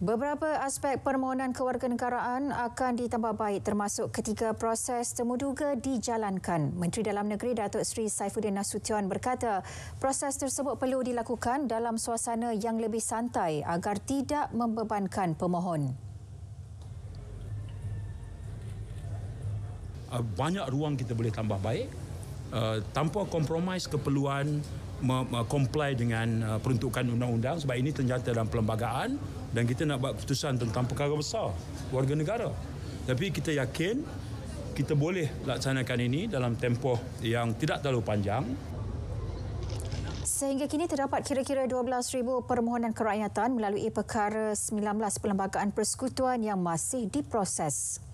Beberapa aspek permohonan kewarganegaraan akan ditambah baik termasuk ketika proses temuduga dijalankan. Menteri Dalam Negeri Datuk Seri Saifuddin Nasution berkata proses tersebut perlu dilakukan dalam suasana yang lebih santai agar tidak membebankan pemohon. Ah, banyak ruang kita boleh tambah baik Uh, tanpa kompromis keperluan comply dengan uh, peruntukan undang-undang sebab ini ternyata dalam perlembagaan dan kita nak buat keputusan tentang perkara besar warga negara tapi kita yakin kita boleh laksanakan ini dalam tempoh yang tidak terlalu panjang Sehingga kini terdapat kira-kira 12,000 permohonan kerakyatan melalui perkara 19 perlembagaan persekutuan yang masih diproses.